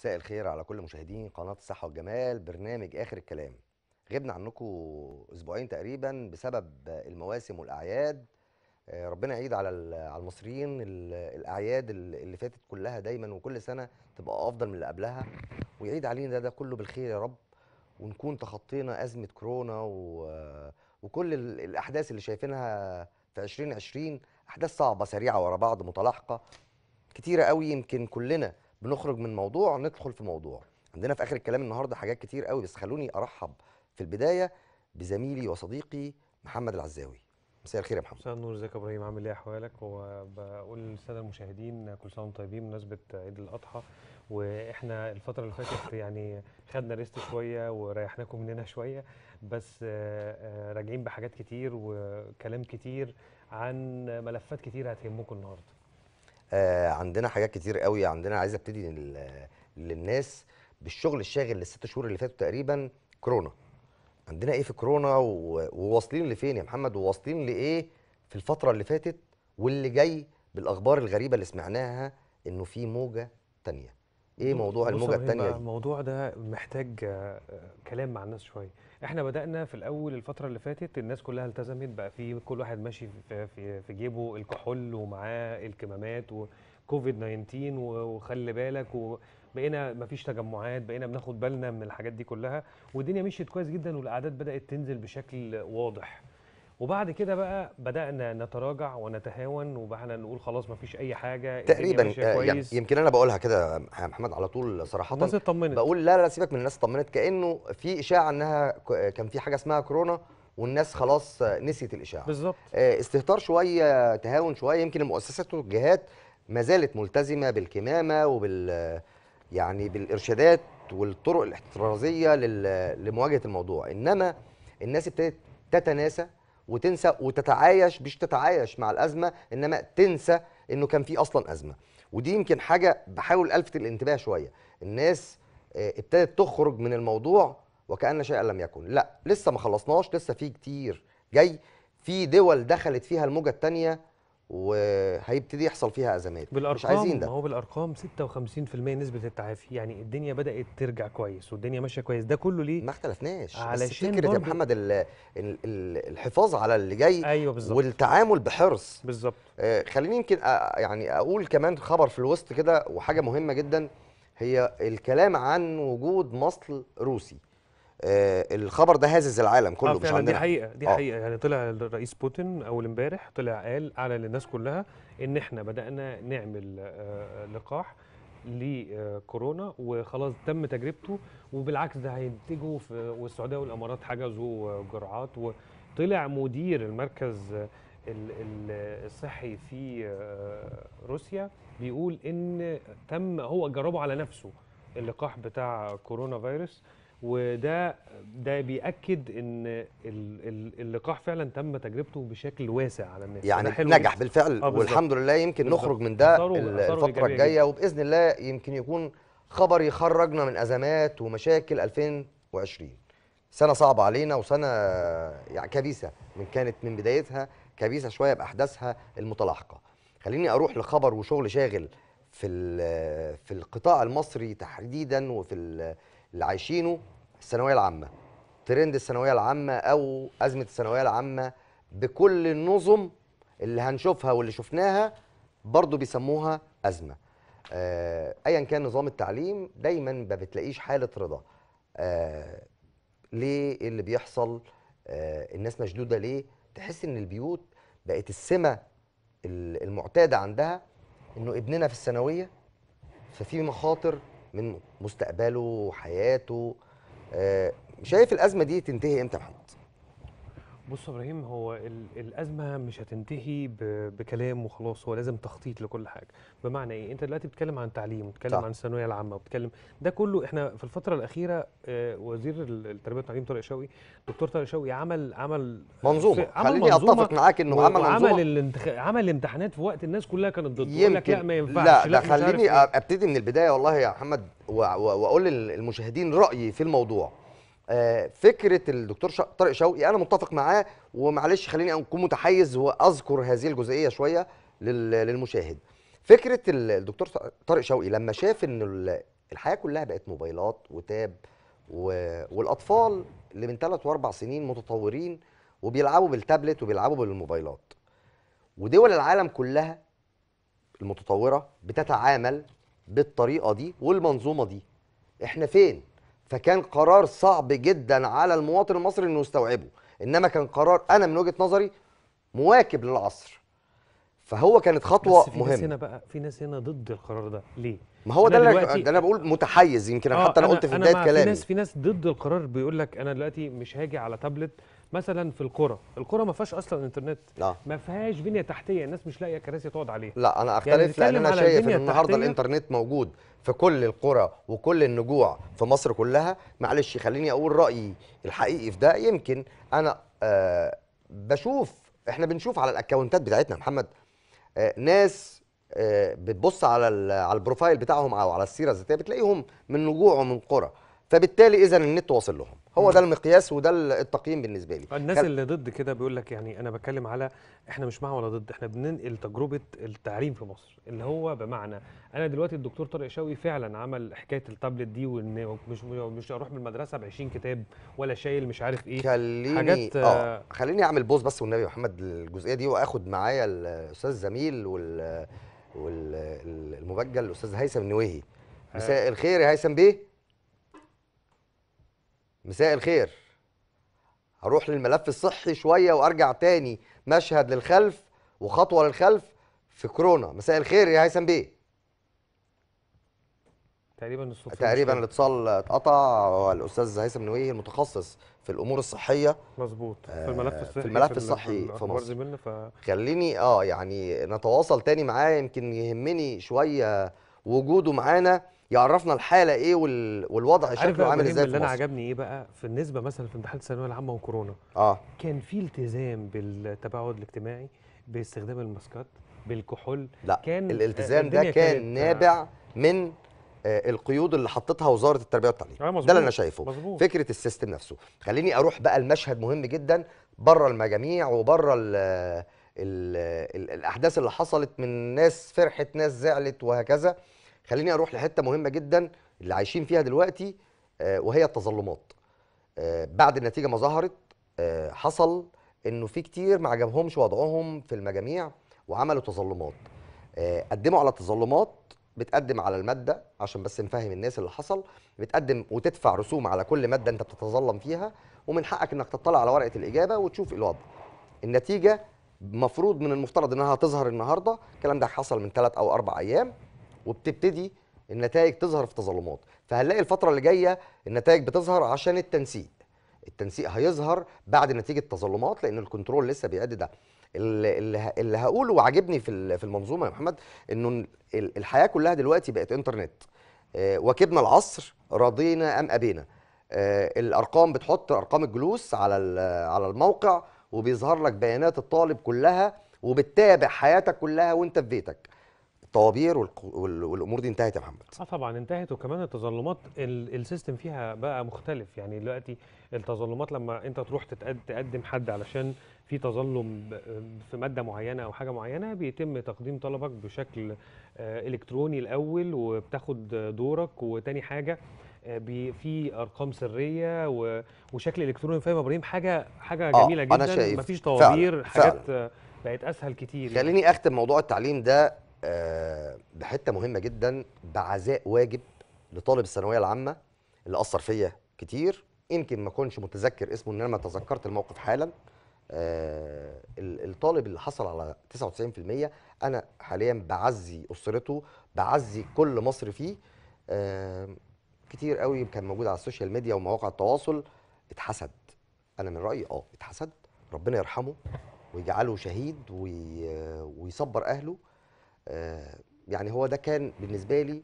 مساء الخير على كل مشاهدين قناة الصحة والجمال برنامج آخر الكلام غبنا عنكم أسبوعين تقريبا بسبب المواسم والأعياد آه، ربنا يعيد على على المصريين الأعياد اللي فاتت كلها دايما وكل سنة تبقى أفضل من اللي قبلها ويعيد علينا ده, ده كله بالخير يا رب ونكون تخطينا أزمة كورونا وكل الأحداث اللي شايفينها في 2020 أحداث صعبة سريعة ورا بعض متلاحقة كتيرة قوي يمكن كلنا بنخرج من موضوع ندخل في موضوع عندنا في اخر الكلام النهارده حاجات كتير قوي بس خلوني ارحب في البدايه بزميلي وصديقي محمد العزاوي مساء الخير يا محمد مساء النور ازيك يا ابراهيم عامل ايه احوالك وبقول للساده المشاهدين كل سنه وانتم طيبين بمناسبه عيد الاضحى واحنا الفتره اللي فاتت يعني خدنا ريست شويه وريحناكم مننا شويه بس آه، آه، راجعين بحاجات كتير وكلام كتير عن ملفات كتير هتهمكم النهارده آه، عندنا حاجات كتير قوي عندنا عايز ابتدي للناس بالشغل الشاغل للست شهور اللي فاتوا تقريبا كورونا عندنا ايه في كورونا وواصلين لفين يا محمد وواصلين لايه في الفتره اللي فاتت واللي جاي بالاخبار الغريبه اللي سمعناها انه في موجه تانيه ايه موضوع الموجه الثانيه دي الموضوع ده محتاج آه، كلام مع الناس شويه احنا بدانا في الاول الفتره اللي فاتت الناس كلها التزمت بقى في كل واحد ماشي في في, جيبه الكحول ومعاه الكمامات وكوفيد 19 وخلي بالك وبقينا مفيش تجمعات بقينا بناخد بالنا من الحاجات دي كلها والدنيا مشيت كويس جدا والاعداد بدات تنزل بشكل واضح وبعد كده بقى بدانا نتراجع ونتهاون وبقينا نقول خلاص ما فيش اي حاجه تقريبا آه، يعني يمكن انا بقولها كده يا محمد على طول صراحه الناس اطمنت بقول لا لا سيبك من الناس اطمنت كانه في اشاعه انها كان في حاجه اسمها كورونا والناس خلاص نسيت الاشاعه بالظبط آه، استهتار شويه تهاون شويه يمكن المؤسسات والجهات ما زالت ملتزمه بالكمامه وبال يعني بالارشادات والطرق الاحترازيه لمواجهه الموضوع انما الناس ابتدت تتناسى وتنسى وتتعايش مش تتعايش مع الازمه انما تنسى انه كان في اصلا ازمه ودي يمكن حاجه بحاول الفت الانتباه شويه الناس آه، ابتدت تخرج من الموضوع وكان شيئا لم يكن لا لسه ما خلصناش لسه في كتير جاي في دول دخلت فيها الموجه الثانيه وهيبتدي يحصل فيها ازمات بالأرقام مش عايزين ده ما هو بالارقام 56% نسبه التعافي يعني الدنيا بدات ترجع كويس والدنيا ماشيه كويس ده كله ليه ما اختلفناش علشان فكره يا محمد الـ الـ الحفاظ على اللي جاي ايوه بالظبط والتعامل بحرص بالظبط آه خليني يمكن يعني اقول كمان خبر في الوسط كده وحاجه مهمه جدا هي الكلام عن وجود مصل روسي آه، الخبر ده هازز العالم كله آه مش عندنا دي حقيقه دي آه. حقيقه يعني طلع الرئيس بوتين اول امبارح طلع قال اعلن للناس كلها ان احنا بدانا نعمل آه، لقاح لكورونا وخلاص تم تجربته وبالعكس ده هينتجوا في والسعوديه والامارات حجزوا جرعات وطلع مدير المركز الصحي في آه، روسيا بيقول ان تم هو جربه على نفسه اللقاح بتاع كورونا فيروس وده ده بياكد ان اللقاح فعلا تم تجربته بشكل واسع على الناس يعني نجح بالفعل آه والحمد لله يمكن بالزبط. نخرج من ده الفتره الجايه وباذن الله يمكن يكون خبر يخرجنا من ازمات ومشاكل 2020 سنه صعبه علينا وسنه يعني كبيسه من كانت من بدايتها كبيسه شويه باحداثها المتلاحقه خليني اروح لخبر وشغل شاغل في في القطاع المصري تحديدا وفي اللي عايشينه الثانويه العامه ترند الثانويه العامه او ازمه الثانويه العامه بكل النظم اللي هنشوفها واللي شفناها برضو بيسموها ازمه آه، ايا كان نظام التعليم دايما ما بتلاقيش حاله رضا آه، ليه اللي بيحصل آه، الناس مشدوده ليه تحس ان البيوت بقت السمه المعتاده عندها انه ابننا في الثانويه ففي مخاطر من مستقبله وحياته آه، شايف الازمه دي تنتهي امتى يا محمد بص يا ابراهيم هو الازمه مش هتنتهي بكلام وخلاص هو لازم تخطيط لكل حاجه بمعنى ايه انت دلوقتي بتتكلم عن التعليم وبتتكلم عن الثانويه العامه وبتتكلم ده كله احنا في الفتره الاخيره آه، وزير التربيه والتعليم طارق شوقي دكتور طارق شوقي عمل عمل منظومه خليني اتفق معاك انه عمل منظومه عمل الانتخ... عمل الامتحانات في وقت الناس كلها كانت ضده يقول لك لا ما ينفعش لا, لا خليني إيه. ابتدي من البدايه والله يا محمد واقول للمشاهدين رايي في الموضوع فكره الدكتور طارق شوقي انا متفق معاه ومعلش خليني اكون متحيز واذكر هذه الجزئيه شويه للمشاهد فكره الدكتور طارق شوقي لما شاف ان الحياه كلها بقت موبايلات وتاب والاطفال اللي من ثلاث واربع سنين متطورين وبيلعبوا بالتابلت وبيلعبوا بالموبايلات ودول العالم كلها المتطوره بتتعامل بالطريقه دي والمنظومه دي احنا فين فكان قرار صعب جدا على المواطن المصري انه يستوعبه انما كان قرار انا من وجهه نظري مواكب للعصر فهو كانت خطوه بس في مهمه ناس هنا بقى في ناس هنا ضد القرار ده ليه ما هو ده اللي انا بقول متحيز يمكن آه حتى انا قلت في بدايه كلامي في ناس في ناس ضد القرار بيقول لك انا دلوقتي مش هاجي على تابلت مثلا في القرى القرى ما فيهاش اصلا انترنت لا. ما فيهاش بنيه تحتيه الناس مش لاقيه كراسي تقعد عليها لا انا يعني اختلف يعني لان انا شايف ان النهارده الانترنت موجود في كل القرى وكل النجوع في مصر كلها معلش خليني اقول رايي الحقيقي في ده يمكن انا آه بشوف احنا بنشوف على الاكونتات بتاعتنا محمد آه ناس آه، بتبص على على البروفايل بتاعهم او على السيره الذاتيه بتلاقيهم من نجوع ومن قرى فبالتالي اذا النت واصل لهم هو ده المقياس وده التقييم بالنسبه لي الناس كان... اللي ضد كده بيقول لك يعني انا بتكلم على احنا مش مع ولا ضد احنا بننقل تجربه التعليم في مصر اللي هو بمعنى انا دلوقتي الدكتور طارق شوقي فعلا عمل حكايه التابلت دي وان مش مش اروح من المدرسه ب 20 كتاب ولا شايل مش عارف ايه خليني حاجات اه خليني اعمل بوز بس والنبي محمد الجزئيه دي واخد معايا الاستاذ زميل وال والمبجل الاستاذ هيثم النويهي آه. مساء الخير يا هيثم بيه مساء الخير هروح للملف الصحي شوية وأرجع تاني مشهد للخلف وخطوة للخلف في كورونا مساء الخير يا هيثم بيه تقريبا الصوت تقريبا الاتصال اتقطع والاستاذ هيثم نويه المتخصص في الامور الصحيه مظبوط في آه، الملف الصحي في الملف الصحي في, في مصر ف... خليني اه يعني نتواصل تاني معاه يمكن يهمني شويه وجوده معانا يعرفنا الحاله ايه والوضع شكله عامل ازاي اللي انا عجبني ايه بقى في النسبه مثلا في امتحانات الثانويه العامه وكورونا اه كان في التزام بالتباعد الاجتماعي باستخدام الماسكات بالكحول لا كان الالتزام ده كان نابع من آه، القيود اللي حطتها وزاره التربيه والتعليم آه ده اللي انا شايفه مزبوط. فكره السيستم نفسه خليني اروح بقى لمشهد مهم جدا بره المجاميع وبره الـ الـ الـ الاحداث اللي حصلت من ناس فرحت ناس زعلت وهكذا خليني اروح لحته مهمه جدا اللي عايشين فيها دلوقتي آه، وهي التظلمات آه، بعد النتيجه ما ظهرت آه، حصل انه في كتير ما عجبهمش وضعهم في المجاميع وعملوا تظلمات قدموا على التظلمات بتقدم على الماده عشان بس نفهم الناس اللي حصل بتقدم وتدفع رسوم على كل ماده انت بتتظلم فيها ومن حقك انك تطلع على ورقه الاجابه وتشوف الوضع النتيجه مفروض من المفترض انها تظهر النهارده الكلام ده حصل من ثلاث او اربع ايام وبتبتدي النتائج تظهر في تظلمات فهنلاقي الفتره اللي جايه النتائج بتظهر عشان التنسيق التنسيق هيظهر بعد نتيجه تظلمات لان الكنترول لسه بيأدي ده اللي اللي هقوله وعاجبني في في المنظومه يا محمد انه الحياه كلها دلوقتي بقت انترنت آه، وكبنا العصر رضينا ام ابينا آه، الارقام بتحط ارقام الجلوس على على الموقع وبيظهر لك بيانات الطالب كلها وبتتابع حياتك كلها وانت في بيتك الطوابير والامور دي انتهت يا محمد اه طبعا انتهت وكمان التظلمات السيستم فيها بقى مختلف يعني دلوقتي التظلمات لما انت تروح تقدم حد علشان في تظلم في ماده معينه او حاجه معينه بيتم تقديم طلبك بشكل آه، الكتروني الاول وبتاخد دورك وتاني حاجه آه، في ارقام سريه وشكل الكتروني فاهم ابراهيم حاجه حاجه آه، جميله آه جدا شايف مفيش طوابير حاجات بقت اسهل كتير خليني اختم موضوع التعليم ده بحته مهمه جدا بعزاء واجب لطالب الثانويه العامه اللي اثر فيا كتير يمكن ما اكونش متذكر اسمه ان انا ما تذكرت الموقف حالا آه، الطالب اللي حصل على 99% انا حاليا بعزي اسرته بعزي كل مصر فيه آه، كتير قوي كان موجود على السوشيال ميديا ومواقع التواصل اتحسد انا من رايي اه اتحسد ربنا يرحمه ويجعله شهيد ويصبر اهله آه، يعني هو ده كان بالنسبه لي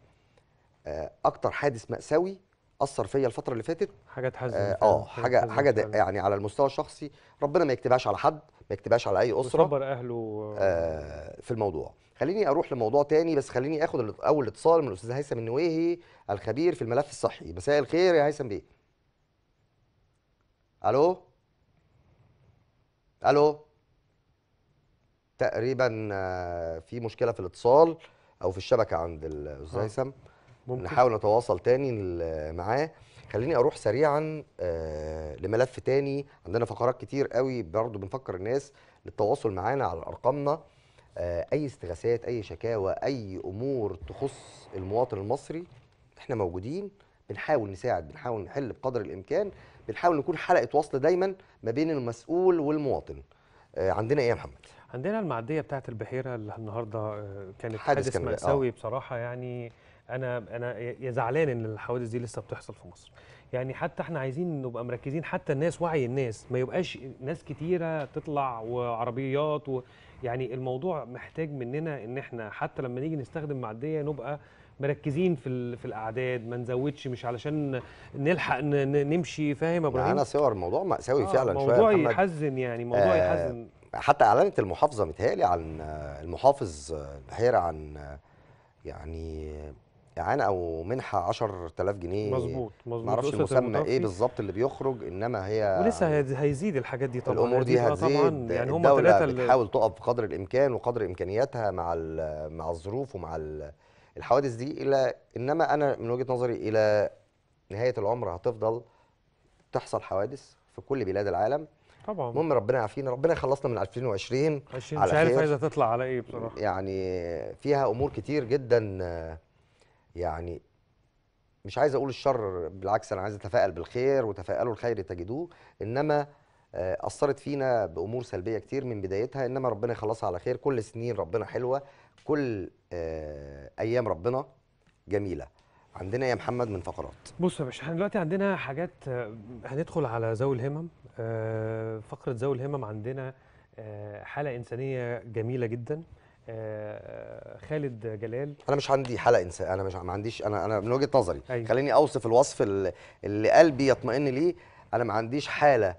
آه، اكتر حادث ماساوي اثر فيا الفتره اللي فاتت حاجه تحزن اه, آه، حاجه حاجه ده يعني على المستوى الشخصي ربنا ما يكتبهاش على حد ما يكتبهاش على اي اسره خبر اهله في الموضوع خليني اروح لموضوع تاني بس خليني اخد اول اتصال من الاستاذ هيثم النويهي الخبير في الملف الصحي مساء الخير يا هيثم بيه الو الو تقريبا آه، في مشكله في الاتصال او في الشبكه عند الاستاذ آه، هيثم نحاول نتواصل تاني معاه خليني اروح سريعا آه، لملف تاني عندنا فقرات كتير قوي برضه بنفكر الناس للتواصل معانا على ارقامنا اي استغاثات اي شكاوى اي امور تخص المواطن المصري احنا موجودين بنحاول نساعد بنحاول نحل بقدر الامكان بنحاول نكون حلقه وصل دايما ما بين المسؤول والمواطن عندنا ايه يا محمد عندنا المعديه بتاعه البحيره اللي النهارده آه، كانت حادث, حادث مأساوي آه. بصراحه يعني انا انا يا زعلان ان الحوادث دي لسه بتحصل في مصر يعني حتى احنا عايزين نبقى مركزين حتى الناس وعي الناس ما يبقاش ناس كتيره تطلع وعربيات و يعني الموضوع محتاج مننا ان احنا حتى لما نيجي نستخدم معديه نبقى مركزين في في الاعداد ما نزودش مش علشان نلحق نمشي فاهم يا ابراهيم معانا صور الموضوع مأساوي آه فعلا شويه موضوع يحزن يعني موضوع آه يحزن حتى اعلنت المحافظه متهيألي عن المحافظ البحيره عن يعني اعانه او منحه 10000 جنيه مظبوط مظبوط معرفش المسمى ايه بالظبط اللي بيخرج انما هي ولسه هيزيد الحاجات دي طبعا الامور دي هتزيد طبعا يعني هم الدوله بتحاول تقف بقدر الامكان وقدر امكانياتها مع مع الظروف ومع الحوادث دي الى انما انا من وجهه نظري الى نهايه العمر هتفضل تحصل حوادث في كل بلاد العالم طبعا المهم ربنا يعافينا ربنا يخلصنا من 2020 20 مش عارف عايزه تطلع على ايه بصراحه يعني فيها امور كتير جدا يعني مش عايز اقول الشر بالعكس انا عايز اتفائل بالخير وتفائلوا الخير تجدوه انما آه، اثرت فينا بامور سلبيه كتير من بدايتها انما ربنا يخلصها على خير كل سنين ربنا حلوه كل آه، ايام ربنا جميله عندنا يا محمد من فقرات بص يا باشا احنا دلوقتي عندنا حاجات آه، هندخل على ذوي الهمم آه، فقره ذوي الهمم عندنا حاله انسانيه جميله جدا آه، خالد جلال انا مش عندي حاله انسان انا مش ما عنديش انا انا من وجهه نظري أيوة. خليني اوصف الوصف اللي قلبي يطمئن ليه انا ما عنديش حاله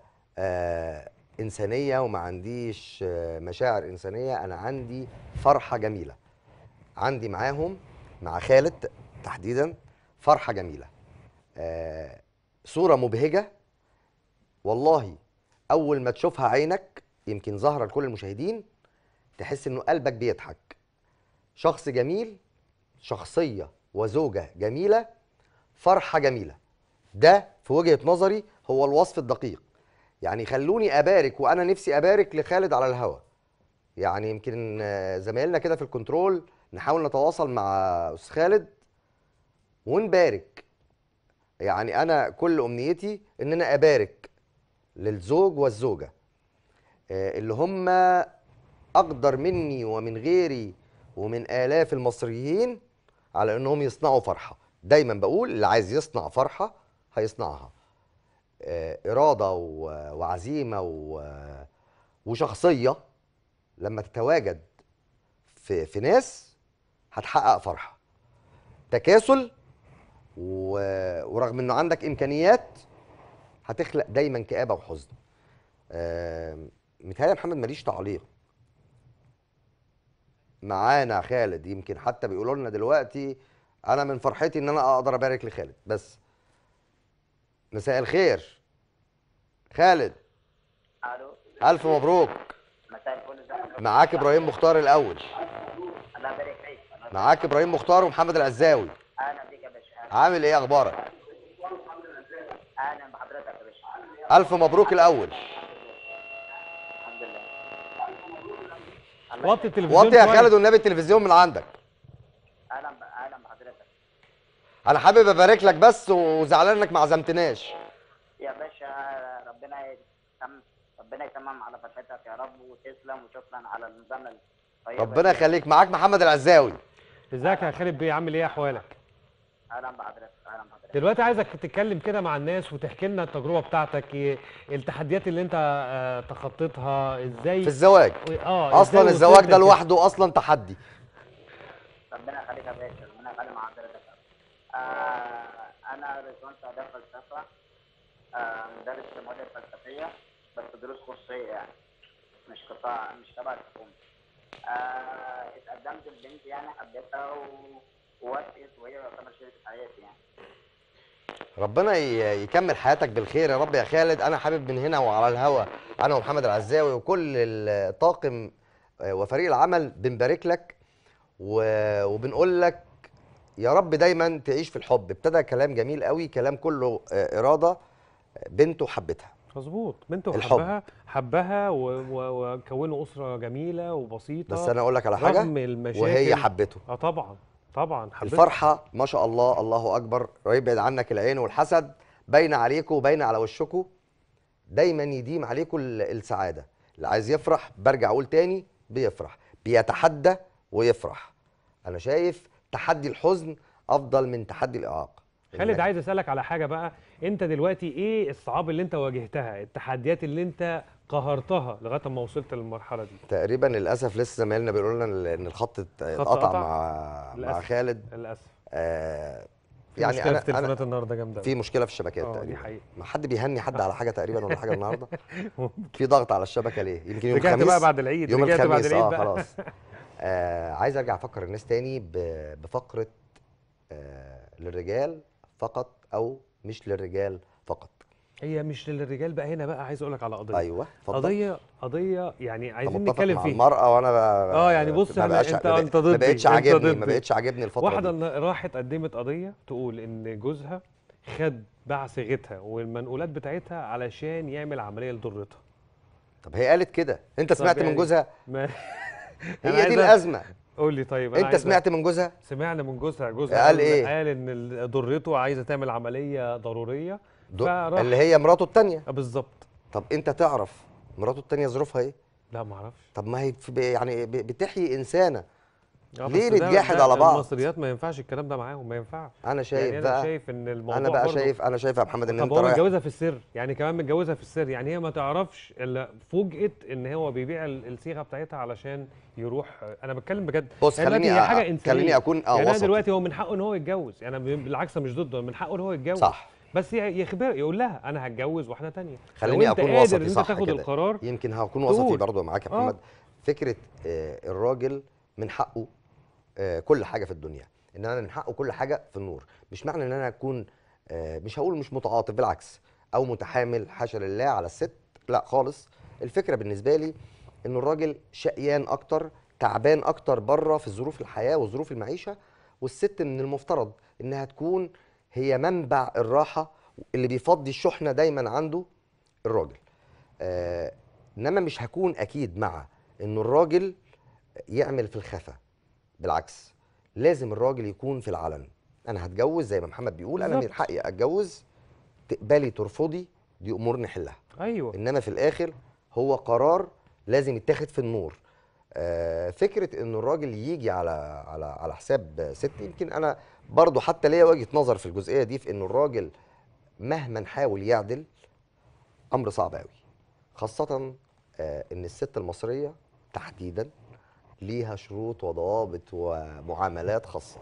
انسانيه وما عنديش مشاعر انسانيه انا عندي فرحه جميله عندي معاهم مع خالد تحديدا فرحه جميله آه صوره مبهجه والله اول ما تشوفها عينك يمكن ظاهره لكل المشاهدين تحس انه قلبك بيضحك شخص جميل شخصيه وزوجه جميله فرحه جميله ده في وجهه نظري هو الوصف الدقيق يعني خلوني ابارك وانا نفسي ابارك لخالد على الهوا يعني يمكن آه، زمايلنا كده في الكنترول نحاول نتواصل مع استاذ خالد ونبارك يعني انا كل امنيتي ان انا ابارك للزوج والزوجه آه، اللي هم اقدر مني ومن غيري ومن الاف المصريين على انهم يصنعوا فرحه دايما بقول اللي عايز يصنع فرحه هيصنعها آه، اراده وعزيمه وشخصيه لما تتواجد في في ناس هتحقق فرحه تكاسل و... ورغم انه عندك امكانيات هتخلق دايما كابه وحزن متهيألي محمد ماليش تعليق معانا خالد يمكن حتى بيقولوا لنا دلوقتي انا من فرحتي ان انا اقدر ابارك لخالد بس مساء الخير خالد الو الف مبروك مساء الفل معاك ابراهيم مختار الاول الله يبارك فيك معاك ابراهيم مختار ومحمد العزاوي عامل ايه اخبارك اهلا بحضرتك يا باشا الف مبروك الاول الحمد لله وطي التلفزيون وطي يا خالد والنبي التلفزيون من عندك اهلا اهلا بحضرتك انا حابب ابارك لك بس وزعلان انك ما عزمتناش يا باشا ربنا يتم ربنا يتمم على فرحتك يا رب وتسلم وشكرا على المزامله ربنا يخليك معاك محمد العزاوي ازيك يا خالد بيه عامل ايه احوالك اهلا بحضرتك اهلا بحضرتك دلوقتي عايزك تتكلم كده مع الناس وتحكي لنا التجربه بتاعتك ايه التحديات اللي انت آه، تخطيتها ازاي في الزواج اه اصلا الزواج ده لوحده اصلا تحدي ربنا يخليك يا باشا ربنا يخلي مع حضرتك آه انا رضوان سعداء فلسفه آه، مدرس في المواد الفلسفيه بس دروس خصوصيه يعني مش قطاع مش تبع الحكومه آه اتقدمت البنت يعني حبيتها و ربنا يكمل حياتك بالخير يا رب يا خالد انا حابب من هنا وعلى الهوا انا ومحمد العزاوي وكل الطاقم آه، وفريق العمل بنبارك لك وبنقول لك يا رب دايما تعيش في الحب ابتدى كلام جميل قوي كلام كله آه، اراده آه، بنته حبتها مظبوط بنته حبها حبها وكونوا اسره جميله وبسيطه بس انا اقول لك على حاجه رغم المشاكل وهي حبته اه طبعا طبعا حبيبي الفرحه ما شاء الله الله اكبر ويبعد عنك العين والحسد باين عليكم وباين على وشكم دايما يديم عليكم السعاده اللي عايز يفرح برجع اقول تاني بيفرح بيتحدى ويفرح انا شايف تحدي الحزن افضل من تحدي الاعاقه خالد عايز اسالك على حاجه بقى انت دلوقتي ايه الصعاب اللي انت واجهتها التحديات اللي انت قهرتها لغايه ما وصلت للمرحله دي تقريبا للاسف لسه زمايلنا بيقولوا لنا ان الخط اتقطع مع للأسف. مع خالد للاسف آه يعني مشكلة انا في تليفونات النهارده جامده في مشكله في الشبكات آه، تقريبا دي حقيقة. ما حد بيهني حد على حاجه تقريبا ولا حاجه النهارده في ضغط على الشبكه ليه يمكن يوم الخميس بقى بعد العيد يوم الخميس بعد آه، العيد آه خلاص آه عايز ارجع افكر الناس تاني بفقره آه للرجال فقط او مش للرجال فقط هي مش للرجال بقى هنا بقى عايز اقول لك على قضيه ايوه فضل. قضيه قضيه يعني عايزين نتكلم فيها المرأة وانا بقى اه يعني بص بقاش انت انت ضدي ما بقتش عاجبني ما بقتش عاجبني الفترة واحدة دي. راحت قدمت قضية تقول ان جوزها خد صيغتها والمنقولات بتاعتها علشان يعمل عملية لضرتها طب هي قالت كده انت سمعت من يعني جوزها؟ ما هي دي الأزمة قول لي طيب انت سمعت من جوزها؟ سمعنا من جوزها جوزها قال ايه؟ قال ان ضرته عايزة تعمل عملية ضرورية اللي هي مراته التانية آه، بالظبط طب انت تعرف مراته التانية ظروفها ايه لا ما اعرفش طب ما هي يعني بتحيي انسانه آه، ليه نتجاحد على بعض المصريات ما ينفعش الكلام ده معاهم ما ينفعش انا شايف يعني بقى انا شايف ان الموضوع انا بقى شايف انا شايف يا محمد ان انت رايح متجوزها في السر يعني كمان متجوزها في السر يعني هي ما تعرفش الا فوجئت ان هو بيبيع الصيغه بتاعتها علشان يروح انا بتكلم بجد بص يعني خليني حاجه انسانيه خليني اكون اه يعني دلوقتي هو من حقه ان هو يتجوز يعني بالعكس مش ضده من حقه ان هو يتجوز صح بس يخبر يقول لها انا هتجوز واحده تانية خليني اكون وسطي صح تاخد القرار يمكن هكون وسطي برضه معاك يا آه. محمد آه. فكره آه الراجل من حقه آه كل حاجه في الدنيا ان انا من حقه كل حاجه في النور مش معنى ان انا اكون آه مش هقول مش متعاطف بالعكس او متحامل حاشا لله على الست لا خالص الفكره بالنسبه لي ان الراجل شقيان اكتر تعبان اكتر بره في ظروف الحياه وظروف المعيشه والست من المفترض انها تكون هي منبع الراحه اللي بيفضي الشحنه دايما عنده الراجل آه انما مش هكون اكيد مع انه الراجل يعمل في الخفا بالعكس لازم الراجل يكون في العلن انا هتجوز زي ما محمد بيقول انا من حقي اتجوز تقبلي ترفضي دي امور نحلها ايوه انما في الاخر هو قرار لازم يتاخد في النور آه فكره ان الراجل يجي على على على حساب ست يمكن انا برضه حتى ليا وجهه نظر في الجزئيه دي في انه الراجل مهما حاول يعدل امر صعب قوي خاصه آه ان الست المصريه تحديدا ليها شروط وضوابط ومعاملات خاصه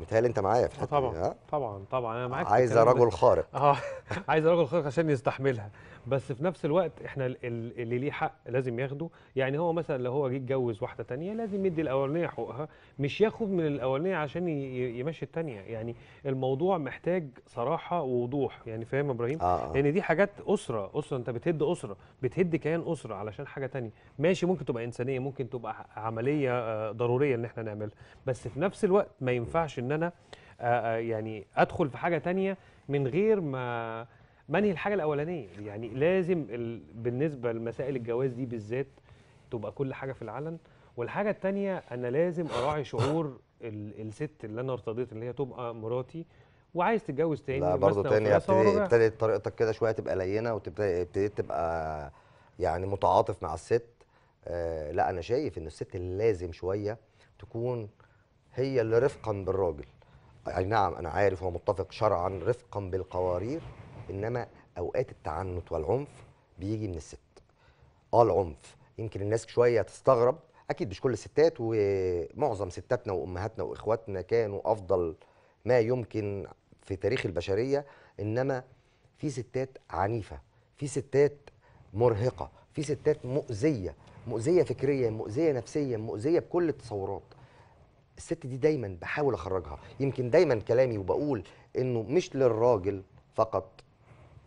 متهيألي انت معايا في الحته طبعا طبعا طبعا انا معاك عايزه رجل خارق اه عايزه رجل خارق عشان يستحملها بس في نفس الوقت احنا اللي ليه حق لازم ياخده يعني هو مثلا لو هو جه اتجوز واحده تانية لازم يدي الاولانيه حقوقها مش ياخد من الاولانيه عشان يمشي التانية يعني الموضوع محتاج صراحه ووضوح يعني فاهم يا ابراهيم آه. آه. لان يعني دي حاجات اسره اسره انت بتهد اسره بتهد كيان اسره علشان حاجه تانية ماشي ممكن تبقى انسانيه ممكن تبقى عمليه آه، ضروريه ان احنا نعملها بس في نفس الوقت ما ينفعش ان انا آه، يعني ادخل في حاجه تانية من غير ما منهي الحاجه الاولانيه يعني لازم ال... بالنسبه لمسائل الجواز دي بالذات تبقى كل حاجه في العلن والحاجه الثانيه انا لازم اراعي شعور ال... الست اللي انا ارتضيت اللي هي تبقى مراتي وعايز تتجوز تاني لا برضه تاني ابتدت طريقتك كده شويه تبقى لينه وابتديت تبقى يعني متعاطف مع الست آه لا انا شايف ان الست لازم شويه تكون هي اللي رفقا بالراجل اي يعني نعم انا عارف هو متفق شرعا رفقا بالقوارير انما اوقات التعنت والعنف بيجي من الست اه العنف يمكن الناس شويه تستغرب اكيد مش كل الستات ومعظم ستاتنا وامهاتنا واخواتنا كانوا افضل ما يمكن في تاريخ البشريه انما في ستات عنيفه في ستات مرهقه في ستات مؤذيه مؤذيه فكريا مؤذيه نفسيا مؤذيه بكل التصورات الست دي دايما بحاول اخرجها يمكن دايما كلامي وبقول انه مش للراجل فقط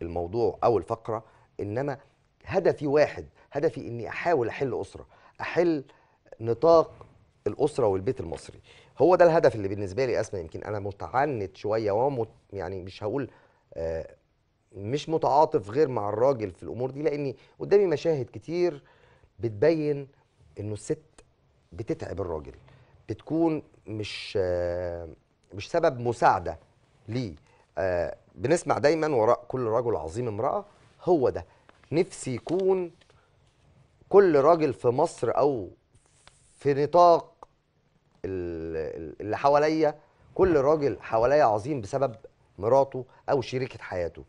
الموضوع او الفقره انما هدفي واحد هدفي اني احاول احل اسره احل نطاق الاسره والبيت المصري هو ده الهدف اللي بالنسبه لي اسمى يمكن انا متعنت شويه ومت يعني مش هقول آه، مش متعاطف غير مع الراجل في الامور دي لاني قدامي مشاهد كتير بتبين انه الست بتتعب الراجل بتكون مش آه، مش سبب مساعده ليه آه، بنسمع دايما وراء كل رجل عظيم امرأة هو ده نفسي يكون كل راجل في مصر أو في نطاق اللي حواليا كل راجل حواليا عظيم بسبب مراته أو شريكة حياته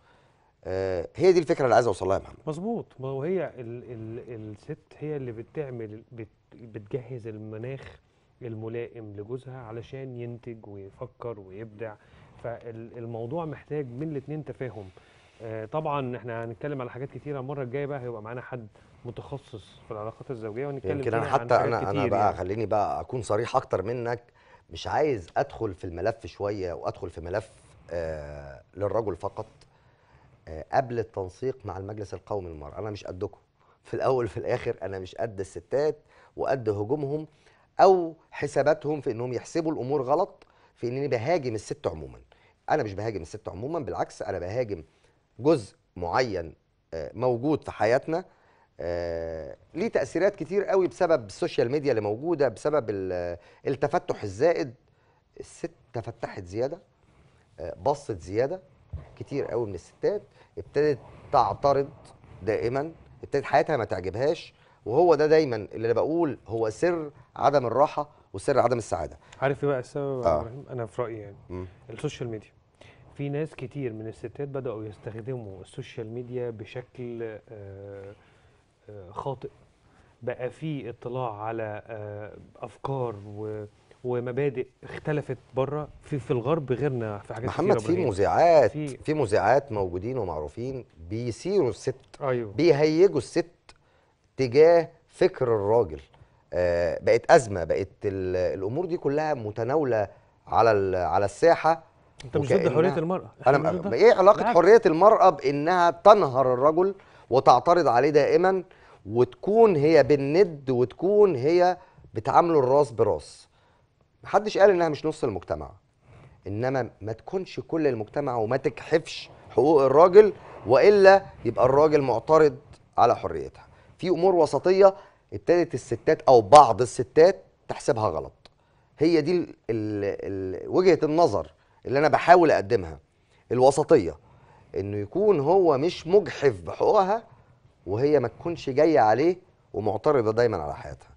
آه، هي دي الفكرة اللي عايز أوصلها يا محمد مظبوط ما هو هي ال ال الست هي اللي بتعمل بت بتجهز المناخ الملائم لجوزها علشان ينتج ويفكر ويبدع فالموضوع محتاج من الاثنين تفاهم آه، طبعا احنا هنتكلم على حاجات كتيره المره الجايه بقى هيبقى معانا حد متخصص في العلاقات الزوجيه ونتكلم يمكن انا حتى انا انا بقى يعني. خليني بقى اكون صريح اكتر منك مش عايز ادخل في الملف شويه وادخل في ملف آه، للرجل فقط آه، قبل التنسيق مع المجلس القومي للمراه انا مش قدكم في الاول وفي الاخر انا مش قد الستات وقد هجومهم او حساباتهم في انهم يحسبوا الامور غلط في انني بهاجم الست عموما انا مش بهاجم الست عموما بالعكس انا بهاجم جزء معين آه، موجود في حياتنا آه، ليه تاثيرات كتير قوي بسبب السوشيال ميديا اللي موجوده بسبب التفتح الزائد الست تفتحت زياده آه، بصت زياده كتير قوي من الستات ابتدت تعترض دائما ابتدت حياتها ما تعجبهاش وهو ده دا دايما اللي بقول هو سر عدم الراحه وسر عدم السعاده عارف ايه بقى السبب آه. انا في رايي يعني م. السوشيال ميديا في ناس كتير من الستات بدأوا يستخدموا السوشيال ميديا بشكل آه، آه، خاطئ بقى في اطلاع على آه، افكار و ومبادئ اختلفت بره في في الغرب غيرنا في حاجات محمد في مذيعات في مذيعات موجودين ومعروفين بيسيروا الست أيوه. بيهيجوا الست تجاه فكر الراجل بقت ازمه بقت الامور دي كلها متناوله على على الساحه انت مش ضد حريه المراه انا ما ايه علاقه معك. حريه المراه بانها تنهر الرجل وتعترض عليه دائما وتكون هي بالند وتكون هي بتعامله الراس براس محدش قال انها مش نص المجتمع انما ما تكونش كل المجتمع وما تكحفش حقوق الراجل والا يبقى الراجل معترض على حريتها في امور وسطيه ابتدت الستات او بعض الستات تحسبها غلط هي دي ال ال ال وجهه النظر اللي انا بحاول اقدمها الوسطيه انه يكون هو مش مجحف بحقوقها وهي ما تكونش جايه عليه ومعترضه دايما على حياتها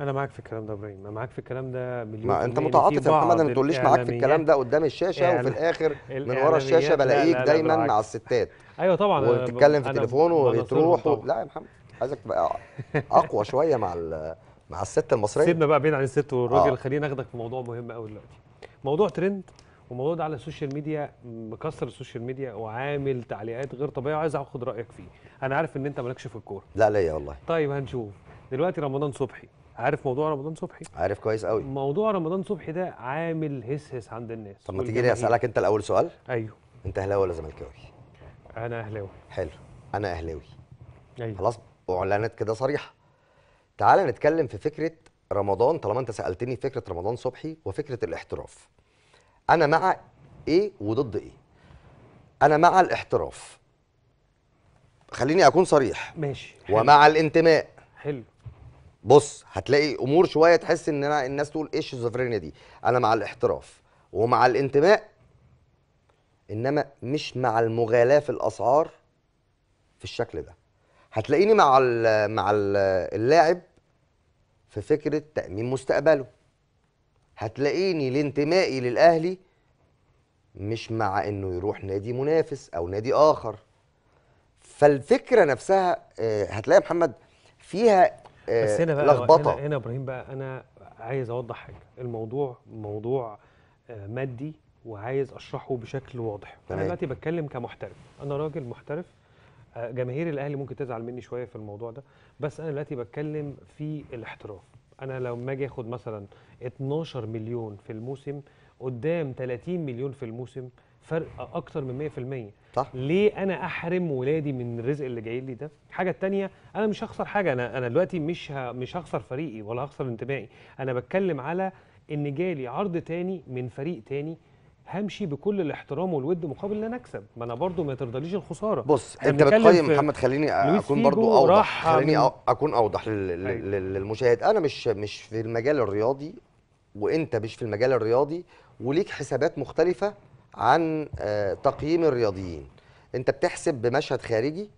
انا معاك في الكلام ده يا ابراهيم انا معاك في الكلام ده مليون ما انت متعاطف يا محمد ما تقوليش معاك في الكلام ده قدام الشاشه وفي الاخر من ورا الشاشه بلاقيك دايما مع الستات ايوه طبعا وبتتكلم في التليفون وبتروح و... لا يا محمد عايزك تبقى اقوى شويه مع مع الست المصريه سيبنا بقى بعيد عن الست والراجل آه. خلينا ناخدك في موضوع مهم قوي دلوقتي موضوع ترند وموضوع ده على السوشيال ميديا مكسر السوشيال ميديا وعامل تعليقات غير طبيعيه وعايز اخد رايك فيه انا عارف ان انت مالكش في الكوره لا ليا والله طيب هنشوف دلوقتي رمضان صبحي عارف موضوع رمضان صبحي عارف كويس قوي موضوع رمضان صبحي ده عامل هس هس عند الناس طب ما تيجي لي اسالك انت الاول سؤال ايوه انت اهلاوي ولا زملكاوي انا اهلاوي حلو انا اهلاوي ايوه خلاص اعلانات كده صريحه تعال نتكلم في فكره رمضان طالما انت سالتني فكره رمضان صبحي وفكره الاحتراف انا مع ايه وضد ايه انا مع الاحتراف خليني اكون صريح ماشي حلو. ومع الانتماء حلو بص هتلاقي امور شويه تحس ان انا الناس تقول ايه الشيزوفرينيا دي انا مع الاحتراف ومع الانتماء انما مش مع المغالاه في الاسعار في الشكل ده هتلاقيني مع الـ مع اللاعب في فكره تامين مستقبله هتلاقيني لانتمائي للاهلي مش مع انه يروح نادي منافس او نادي اخر فالفكره نفسها آه، هتلاقي محمد فيها آه، بس هنا بقى لخبطه هنا, هنا ابراهيم بقى انا عايز اوضح حاجه الموضوع موضوع آه، مادي وعايز اشرحه بشكل واضح انا دلوقتي بتكلم كمحترف انا راجل محترف جماهير الاهلي ممكن تزعل مني شويه في الموضوع ده بس انا دلوقتي بتكلم في الاحتراف انا لو ما اجي اخد مثلا 12 مليون في الموسم قدام 30 مليون في الموسم فرق اكتر من 100% صح ليه انا احرم ولادي من الرزق اللي جاي لي ده الحاجه الثانيه انا مش هخسر حاجه انا انا دلوقتي مش ه... مش هخسر فريقي ولا هخسر انتمائي انا بتكلم على ان جالي عرض تاني من فريق تاني همشي بكل الاحترام والود مقابل ان انا اكسب ما انا برضو ما ترضاليش الخساره بص انت بتقيم محمد خليني اكون برضو اوضح خليني اكون اوضح أيوه. للمشاهد انا مش مش في المجال الرياضي وانت مش في المجال الرياضي وليك حسابات مختلفه عن آه، تقييم الرياضيين انت بتحسب بمشهد خارجي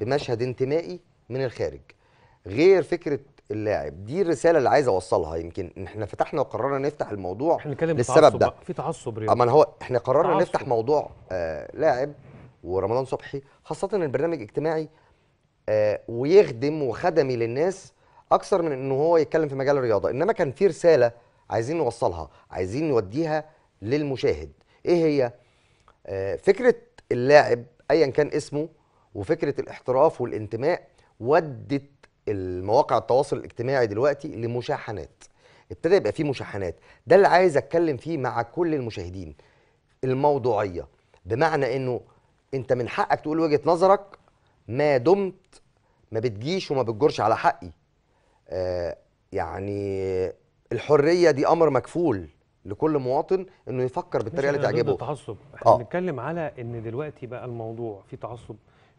بمشهد انتمائي من الخارج غير فكره اللاعب دي الرساله اللي عايز اوصلها يمكن احنا فتحنا وقررنا نفتح الموضوع احنا نتكلم للسبب ده في تعصب رياضي اما هو احنا قررنا تعصب. نفتح موضوع آه لاعب ورمضان صبحي خاصه ان البرنامج اجتماعي آه ويخدم وخدمي للناس اكثر من ان هو يتكلم في مجال الرياضه انما كان في رساله عايزين نوصلها عايزين نوديها للمشاهد ايه هي آه فكره اللاعب ايا كان اسمه وفكره الاحتراف والانتماء ودت المواقع التواصل الاجتماعي دلوقتي لمشاحنات ابتدى يبقى فيه مشاحنات ده اللي عايز اتكلم فيه مع كل المشاهدين الموضوعيه بمعنى انه انت من حقك تقول وجهه نظرك ما دمت ما بتجيش وما بتجرش على حقي آه يعني الحريه دي امر مكفول لكل مواطن انه يفكر بالطريقه اللي تعجبه التعصب احنا آه. بنتكلم على ان دلوقتي بقى الموضوع في تعصب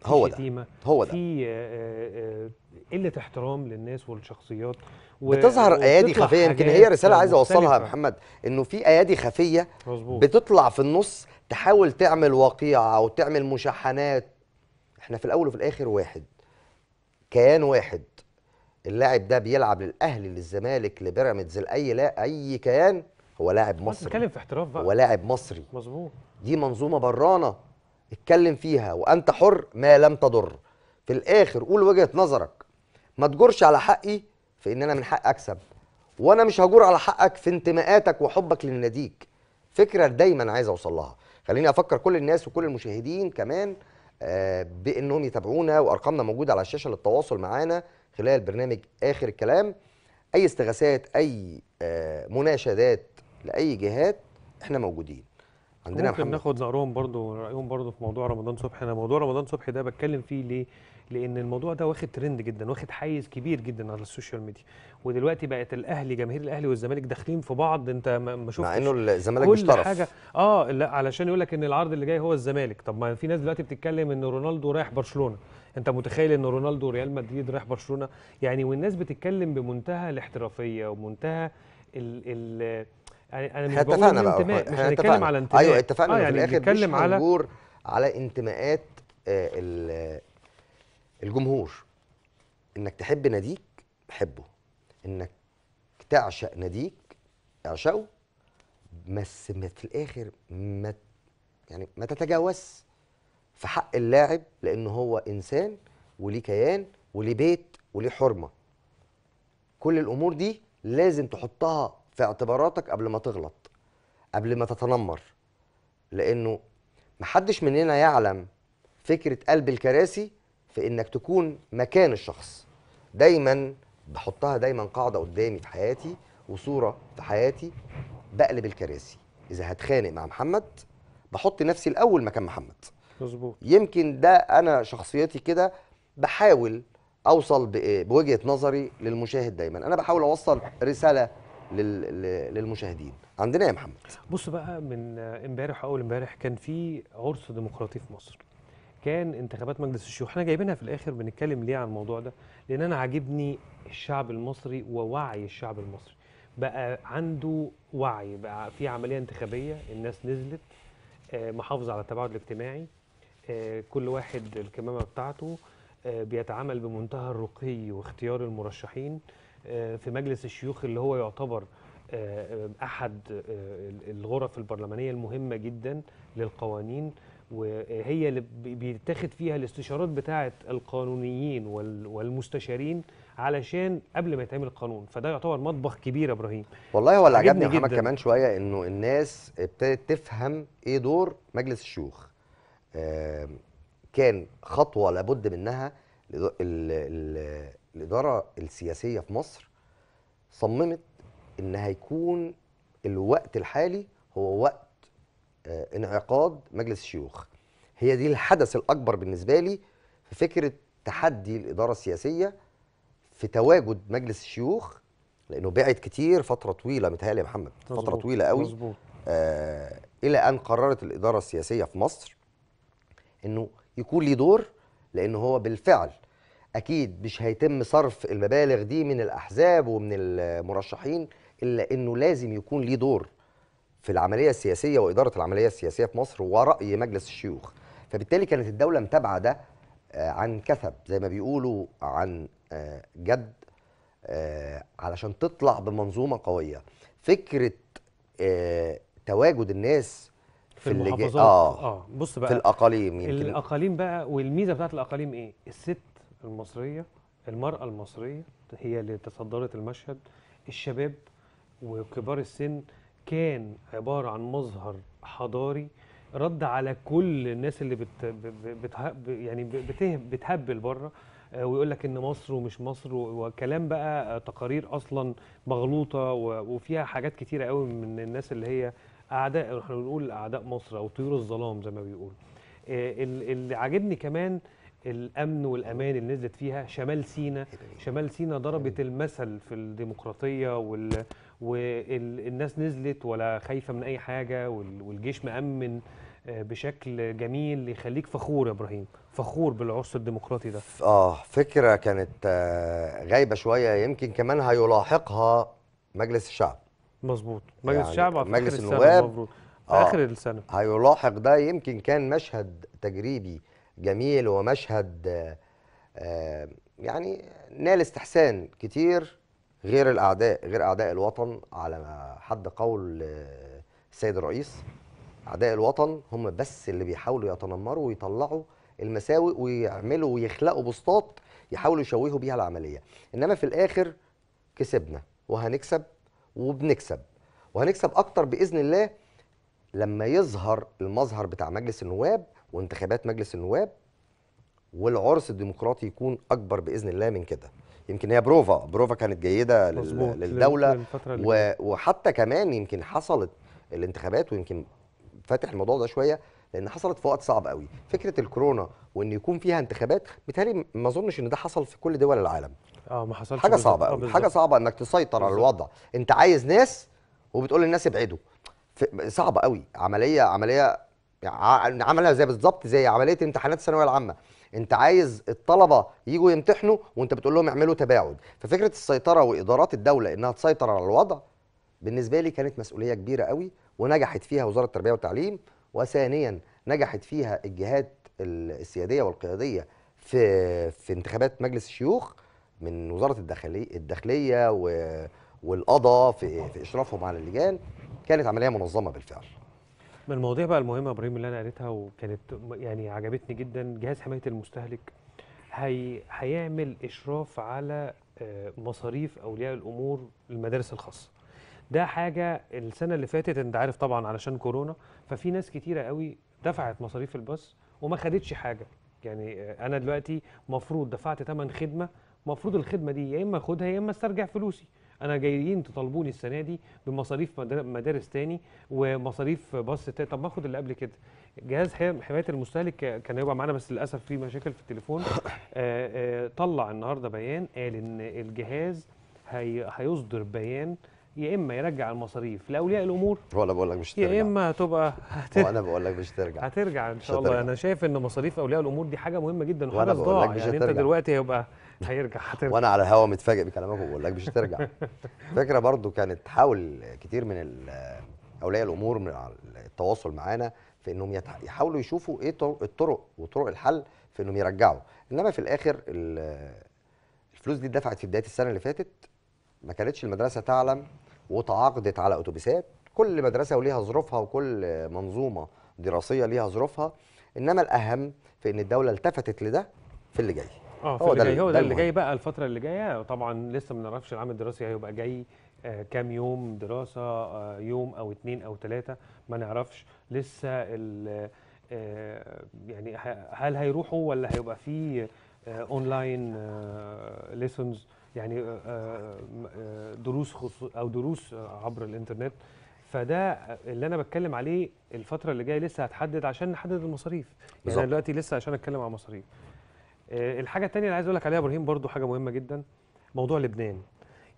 هو ده هو ده في آه، آه، آه، قله احترام للناس والشخصيات و... بتظهر ايادي خفيه يمكن هي رساله عايز اوصلها يا محمد انه في ايادي خفيه مزبوط. بتطلع في النص تحاول تعمل وقيعه او تعمل مشحنات احنا في الاول وفي الاخر واحد كيان واحد اللاعب ده بيلعب للاهلي للزمالك لبيراميدز لاي لا اي كيان هو لاعب مصري بتتكلم في احتراف بقى هو لاعب مصري مظبوط دي منظومه برانه اتكلم فيها وانت حر ما لم تضر في الاخر قول وجهه نظرك ما تجورش على حقي في ان انا من حق اكسب وانا مش هجور على حقك في انتماءاتك وحبك لناديك فكره دايما عايز اوصل لها خليني افكر كل الناس وكل المشاهدين كمان آه، بانهم يتابعونا وارقامنا موجوده على الشاشه للتواصل معانا خلال برنامج اخر الكلام اي استغاثات اي آه، مناشدات لاي جهات احنا موجودين عندنا ممكن محمد. ناخد زقرهم برضو رايهم برضو في موضوع رمضان صبحي انا موضوع رمضان صبحي ده بتكلم فيه ليه لان الموضوع ده واخد ترند جدا واخد حيز كبير جدا على السوشيال ميديا ودلوقتي بقت الاهلي جماهير الاهلي والزمالك داخلين في بعض انت ما شفتش مع انه الزمالك مش طرف حاجه اه لا علشان يقول لك ان العرض اللي جاي هو الزمالك طب ما في ناس دلوقتي بتتكلم ان رونالدو رايح برشلونه انت متخيل ان رونالدو ريال مدريد رايح برشلونه يعني والناس بتتكلم بمنتهى الاحترافيه ومنتهى ال ال يعني انا مش بقول انتماء مش هنتكلم على أيوة، انتماء ايوه اتفقنا آه يعني في الاخر مش على على انتماءات آه، الجمهور انك تحب ناديك حبه انك تعشق ناديك اعشقه بس في الاخر ما يعني ما تتجاوز في حق اللاعب لان هو انسان وليه كيان وليه بيت وليه حرمه كل الامور دي لازم تحطها في اعتباراتك قبل ما تغلط قبل ما تتنمر لانه محدش مننا يعلم فكره قلب الكراسي في انك تكون مكان الشخص دايما بحطها دايما قاعده قدامي في حياتي وصوره في حياتي بقلب الكراسي اذا هتخانق مع محمد بحط نفسي الاول مكان محمد مظبوط يمكن ده انا شخصيتي كده بحاول اوصل بوجهه نظري للمشاهد دايما انا بحاول اوصل رساله للمشاهدين عندنا إيه يا محمد بص بقى من امبارح اول امبارح كان في عرس ديمقراطي في مصر كان انتخابات مجلس الشيوخ احنا جايبينها في الاخر بنتكلم ليه عن الموضوع ده لان انا عاجبني الشعب المصري ووعي الشعب المصري بقى عنده وعي بقى في عمليه انتخابيه الناس نزلت آه، محافظه على التباعد الاجتماعي آه، كل واحد الكمامه بتاعته آه، بيتعامل بمنتهى الرقي واختيار المرشحين آه، في مجلس الشيوخ اللي هو يعتبر آه، آه، احد الغرف البرلمانيه المهمه جدا للقوانين وهي اللي بيتاخد فيها الاستشارات بتاعه القانونيين والمستشارين علشان قبل ما يتعمل القانون فده يعتبر مطبخ كبير يا ابراهيم والله هو اللي عجبني محمد كمان شويه انه الناس ابتدت تفهم ايه دور مجلس الشيوخ كان خطوه لابد منها الاداره السياسيه في مصر صممت ان هيكون الوقت الحالي هو وقت آه، انعقاد مجلس الشيوخ هي دي الحدث الاكبر بالنسبه لي في فكره تحدي الاداره السياسيه في تواجد مجلس الشيوخ لانه بعد كتير فتره طويله متهيألي يا محمد مزبوط. فتره طويله قوي مزبوط. آه الى ان قررت الاداره السياسيه في مصر انه يكون ليه دور لان هو بالفعل اكيد مش هيتم صرف المبالغ دي من الاحزاب ومن المرشحين الا انه لازم يكون ليه دور في العمليه السياسيه واداره العمليه السياسيه في مصر وراي مجلس الشيوخ فبالتالي كانت الدوله متابعه ده آه، عن كثب زي ما بيقولوا عن آه، جد آه، علشان تطلع بمنظومه قويه فكره تواجد الناس في اللي المحافظات اه, آه. بص بقى في الاقاليم يمكن الاقاليم بقى والميزه بتاعت الاقاليم ايه الست المصرية المرأة المصرية هي اللي تصدرت المشهد الشباب وكبار السن كان عبارة عن مظهر حضاري رد على كل الناس اللي بت بتها يعني بتهبل بره آه، ويقول لك ان مصر ومش مصر وكلام بقى آه، تقارير اصلا مغلوطه وفيها حاجات كتيره قوي من الناس اللي هي اعداء احنا بنقول اعداء مصر او طيور الظلام زي ما بيقولوا آه، اللي عاجبني كمان الامن والامان اللي نزلت فيها شمال سينا إيه إيه شمال سينا ضربت إيه المثل في الديمقراطيه وال والناس نزلت ولا خايفه من اي حاجه والجيش مامن آه، بشكل جميل يخليك فخور يا ابراهيم فخور بالعرس الديمقراطي ده اه فكره كانت آه، غايبه شويه يمكن كمان هيلاحقها مجلس الشعب مظبوط مجلس يعني الشعب على مجلس النواب آخر السنة آه. اخر السنه هيلاحق ده يمكن كان مشهد تجريبي جميل ومشهد آه، يعني نال استحسان كتير غير الاعداء غير اعداء الوطن على حد قول السيد الرئيس اعداء الوطن هم بس اللي بيحاولوا يتنمروا ويطلعوا المساوئ ويعملوا ويخلقوا بوستات يحاولوا يشوهوا بيها العمليه انما في الاخر كسبنا وهنكسب وبنكسب وهنكسب اكتر باذن الله لما يظهر المظهر بتاع مجلس النواب وانتخابات مجلس النواب والعرس الديمقراطي يكون اكبر باذن الله من كده يمكن هي بروفا بروفا كانت جيده للدوله و... وحتى كمان يمكن حصلت الانتخابات ويمكن فاتح الموضوع ده شويه لان حصلت في وقت صعب قوي فكره الكورونا وان يكون فيها انتخابات بتهيالي ما اظنش ان ده حصل في كل دول العالم اه ما حصلش حاجه صعبه آه، قوي حاجه صعبه انك تسيطر على الوضع انت عايز ناس وبتقول للناس ابعدوا صعبه قوي عمليه عمليه يعني عملها زي بالظبط زي عمليه امتحانات الثانويه العامه انت عايز الطلبه يجوا يمتحنوا وانت بتقول لهم اعملوا تباعد ففكره السيطره وادارات الدوله انها تسيطر على الوضع بالنسبه لي كانت مسؤوليه كبيره قوي ونجحت فيها وزاره التربيه والتعليم وثانيا نجحت فيها الجهات السياديه والقياديه في في انتخابات مجلس الشيوخ من وزاره الداخليه الداخليه والقضاء في, في اشرافهم على اللجان كانت عمليه منظمه بالفعل من المواضيع بقى المهمه ابراهيم اللي انا قريتها وكانت يعني عجبتني جدا جهاز حمايه المستهلك هي هيعمل اشراف على آه، مصاريف اولياء الامور المدارس الخاصه ده حاجه السنه اللي فاتت انت عارف طبعا علشان كورونا ففي ناس كتيره قوي دفعت مصاريف الباص وما خدتش حاجه يعني آه، انا دلوقتي مفروض دفعت ثمن خدمه مفروض الخدمه دي يا اما اخدها يا اما استرجع فلوسي انا جايين تطالبوني السنه دي بمصاريف مدارس تاني ومصاريف باص تاني طب ما اخد اللي قبل كده جهاز حمايه المستهلك كان هيبقى معانا بس للاسف في مشاكل في التليفون آه، آه، طلع النهارده بيان قال ان الجهاز هي هيصدر بيان يا اما يرجع المصاريف لاولياء الامور ولا بقول لك مش هترجع يا اما هتبقى هترجع وانا بقول لك مش هترجع هترجع ان شاء الله انا شايف ان مصاريف اولياء الامور دي حاجه مهمه جدا وحاجه ضاعت يعني انت دلوقتي هيبقى هيرجع هترجع وانا على الهوا متفاجئ بكلامك وبقول لك مش هترجع فكره برضو كانت حاول كتير من اولياء الامور من التواصل معانا في انهم يحاولوا يشوفوا ايه الطرق وطرق الحل في انهم يرجعوا انما في الاخر الفلوس دي اتدفعت في بدايه السنه اللي فاتت ما كانتش المدرسه تعلم وتعاقدت على اتوبيسات كل مدرسه وليها ظروفها وكل منظومه دراسيه ليها ظروفها انما الاهم في ان الدوله التفتت لده في اللي جاي اه هو ده اللي, هو ده, اللي جاي بقى الفتره اللي جايه طبعا لسه ما نعرفش العام الدراسي هيبقى جاي آه كام يوم دراسه آه يوم او اتنين او تلاته ما نعرفش لسه ال آه، يعني هل هيروحوا ولا هيبقى في اونلاين آه، آه، ليسونز يعني دروس او دروس عبر الانترنت فده اللي انا بتكلم عليه الفتره اللي جايه لسه هتحدد عشان نحدد المصاريف يعني دلوقتي لسه عشان اتكلم عن مصاريف آه، الحاجه الثانيه اللي عايز اقول لك عليها يا ابراهيم برضو حاجه مهمه جدا موضوع لبنان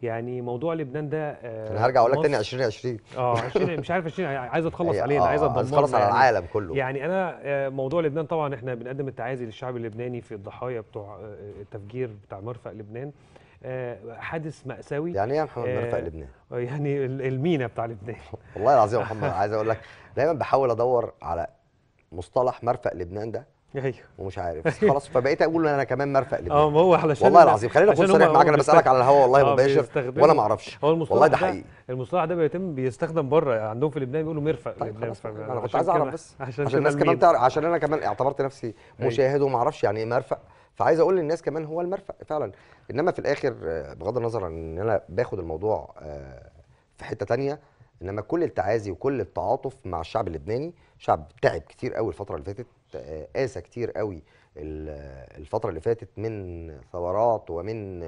يعني موضوع لبنان ده آه، انا هرجع اقول لك تاني 2020 اه 20 مش عارف 20 عايز اتخلص عليه عايز اتخلص آه، على يعني. العالم كله يعني انا موضوع لبنان طبعا احنا بنقدم التعازي للشعب اللبناني في الضحايا بتوع التفجير بتاع مرفق لبنان حادث مأساوي يعني ايه يا محمد مرفق لبنان؟ يعني المينا بتاع لبنان والله العظيم يا محمد عايز اقول لك دايما بحاول ادور على مصطلح مرفق لبنان ده ايوه ومش عارف أيوه. خلاص فبقيت اقول انا كمان مرفق لبنان اه ما هو علشان والله العظيم خلينا اكون صريح معاك انا بسالك على الهواء والله مباشر آه، وانا ما اعرفش والله ده حقيقي المصطلح ده بيتم بيستخدم بره عندهم في لبنان بيقولوا مرفق طيب لبنان انا كنت عايز اعرف بس عشان, عشان الناس كمان تعرف عشان انا كمان اعتبرت نفسي أيوه. مشاهد وما اعرفش يعني ايه مرفق فعايز اقول للناس كمان هو المرفق فعلا انما في الاخر آه، بغض النظر عن ان انا باخد الموضوع آه، في حته ثانيه انما كل التعازي وكل التعاطف مع الشعب اللبناني شعب تعب كتير قوي الفتره اللي فاتت قاسى كتير قوي الفتره اللي فاتت من ثورات ومن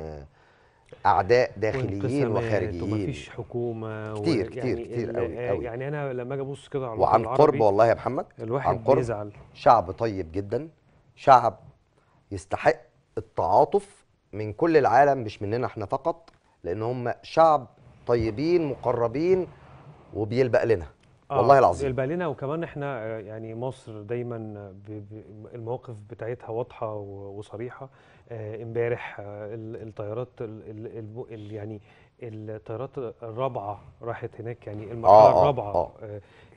اعداء داخليين وخارجيين ومفيش حكومه كتير و... كتير يعني كتير قوي قوي يعني انا لما اجي ابص كده على وعن قرب والله يا محمد الواحد عن قرب بيزعل شعب طيب جدا شعب يستحق التعاطف من كل العالم مش مننا احنا فقط لان هم شعب طيبين مقربين وبيلبق لنا آه والله العظيم يبقى وكمان احنا آه، يعني مصر دايما المواقف بتاعتها واضحه وصريحه آه، امبارح آه، الطيارات يعني الطيارات الرابعه راحت هناك يعني المرحله آه الرابعه آه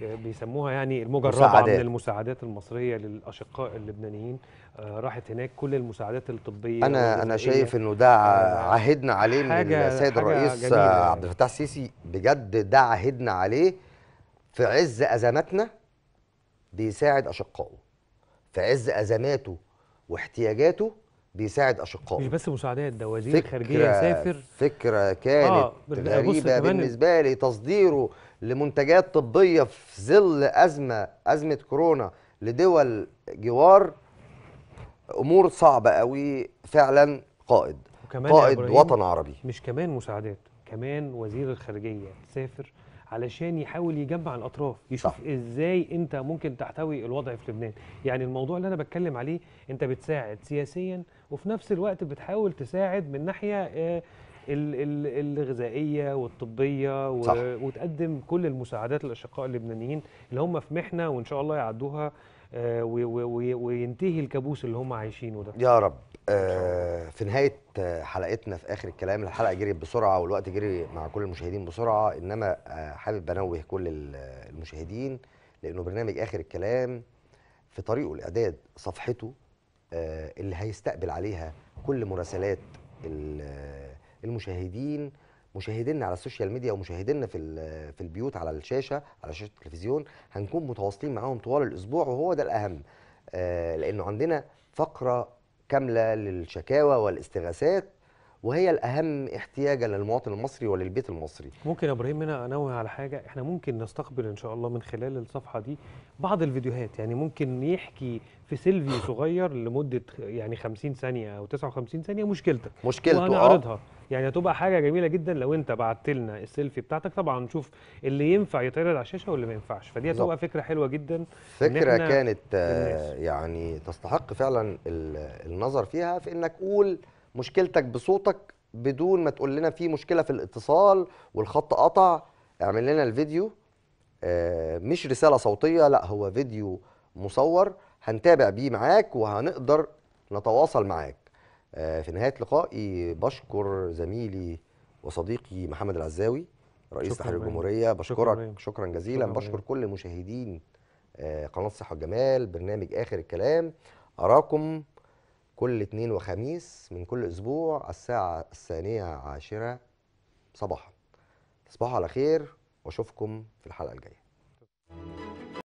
آه بيسموها يعني الموجه الرابعه من المساعدات المصريه للاشقاء اللبنانيين آه راحت هناك كل المساعدات الطبيه انا انا شايف انه ده عهدنا عليه من السيد الرئيس يعني. عبد الفتاح السيسي بجد ده عهدنا عليه في عز أزماتنا بيساعد أشقائه في عز أزماته واحتياجاته بيساعد أشقائه مش بس مساعدات ده وزير الخارجية يسافر فكرة كانت آه غريبة بالنسبة لي تصديره لمنتجات طبية في ظل أزمة أزمة كورونا لدول جوار امور صعبه قوي فعلا قائد قائد وطن عربي مش كمان مساعدات كمان وزير الخارجيه سافر علشان يحاول يجمع الاطراف يشوف صح. ازاي انت ممكن تحتوي الوضع في لبنان يعني الموضوع اللي انا بتكلم عليه انت بتساعد سياسيا وفي نفس الوقت بتحاول تساعد من ناحيه آه، الغذائيه والطبيه صح. وتقدم كل المساعدات للاشقاء اللبنانيين اللي هم في محنه وان شاء الله يعدوها آه، وينتهي الكابوس اللي هم عايشينه ده يا رب آه، في نهايه حلقتنا في اخر الكلام الحلقه جريت بسرعه والوقت جري مع كل المشاهدين بسرعه انما آه، حابب انوه كل المشاهدين لانه برنامج اخر الكلام في طريقه الاعداد صفحته اللي هيستقبل عليها كل مراسلات المشاهدين مشاهدينا على السوشيال ميديا ومشاهدينا في في البيوت على الشاشه على شاشه التلفزيون هنكون متواصلين معاهم طوال الاسبوع وهو ده الاهم آه، لانه عندنا فقره كامله للشكاوى والاستغاثات وهي الاهم احتياجا للمواطن المصري وللبيت المصري. ممكن يا ابراهيم هنا انوه على حاجه احنا ممكن نستقبل ان شاء الله من خلال الصفحه دي بعض الفيديوهات يعني ممكن يحكي في سيلفي صغير لمده يعني 50 ثانيه او 59 ثانيه مشكلتك مشكلته وهنعرضها يعني هتبقى حاجه جميله جدا لو انت بعت لنا السيلفي بتاعتك طبعا نشوف اللي ينفع يتعرض على الشاشه واللي ما ينفعش فدي هتبقى فكره حلوه جدا فكره كانت آه، يعني تستحق فعلا النظر فيها في انك قول مشكلتك بصوتك بدون ما تقول لنا في مشكله في الاتصال والخط قطع اعمل لنا الفيديو آه، مش رساله صوتيه لا هو فيديو مصور هنتابع بيه معاك وهنقدر نتواصل معاك آه، في نهايه لقائي بشكر زميلي وصديقي محمد العزاوي رئيس تحرير الجمهوريه بشكرك شكرا, شكرا جزيلا شكرا بشكر كل مشاهدين آه، قناه الصحه والجمال برنامج اخر الكلام اراكم كل اثنين وخميس من كل اسبوع الساعه الثانيه عاشره صباحا تصبحوا على خير واشوفكم في الحلقه الجايه